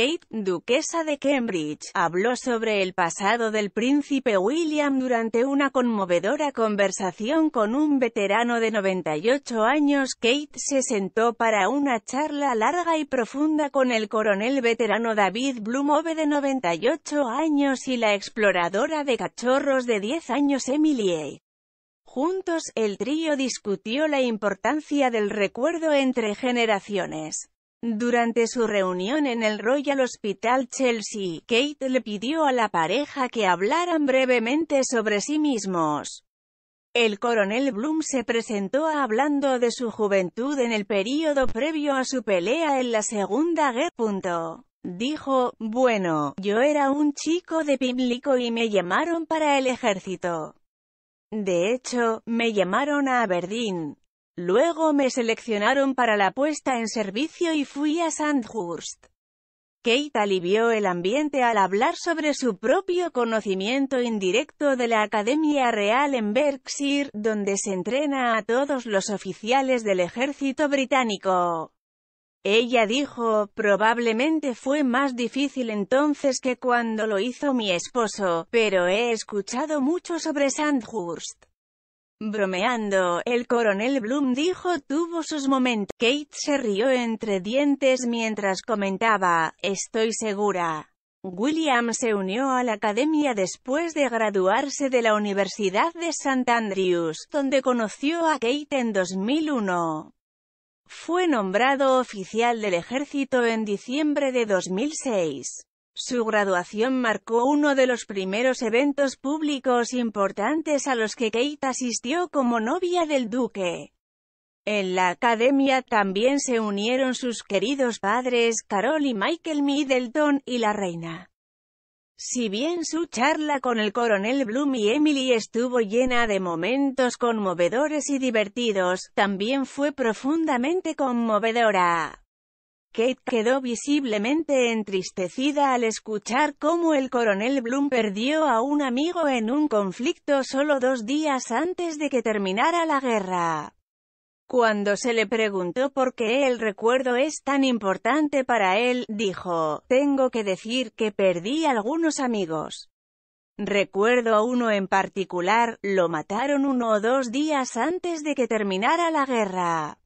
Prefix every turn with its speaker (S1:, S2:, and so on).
S1: Kate, duquesa de Cambridge, habló sobre el pasado del príncipe William durante una conmovedora conversación con un veterano de 98 años. Kate se sentó para una charla larga y profunda con el coronel veterano David Blumove de 98 años y la exploradora de cachorros de 10 años Emily Juntos, el trío discutió la importancia del recuerdo entre generaciones. Durante su reunión en el Royal Hospital Chelsea, Kate le pidió a la pareja que hablaran brevemente sobre sí mismos. El coronel Bloom se presentó hablando de su juventud en el período previo a su pelea en la Segunda Guerra. Dijo, bueno, yo era un chico de pimlico y me llamaron para el ejército. De hecho, me llamaron a Aberdeen, Luego me seleccionaron para la puesta en servicio y fui a Sandhurst. Kate alivió el ambiente al hablar sobre su propio conocimiento indirecto de la Academia Real en Berkshire, donde se entrena a todos los oficiales del ejército británico. Ella dijo, probablemente fue más difícil entonces que cuando lo hizo mi esposo, pero he escuchado mucho sobre Sandhurst. Bromeando, el coronel Bloom dijo tuvo sus momentos. Kate se rió entre dientes mientras comentaba, estoy segura. William se unió a la academia después de graduarse de la Universidad de St. Andrews, donde conoció a Kate en 2001. Fue nombrado oficial del ejército en diciembre de 2006. Su graduación marcó uno de los primeros eventos públicos importantes a los que Kate asistió como novia del duque. En la academia también se unieron sus queridos padres, Carol y Michael Middleton, y la reina. Si bien su charla con el coronel Bloom y Emily estuvo llena de momentos conmovedores y divertidos, también fue profundamente conmovedora. Kate quedó visiblemente entristecida al escuchar cómo el coronel Bloom perdió a un amigo en un conflicto solo dos días antes de que terminara la guerra. Cuando se le preguntó por qué el recuerdo es tan importante para él, dijo, «Tengo que decir que perdí algunos amigos. Recuerdo a uno en particular, lo mataron uno o dos días antes de que terminara la guerra».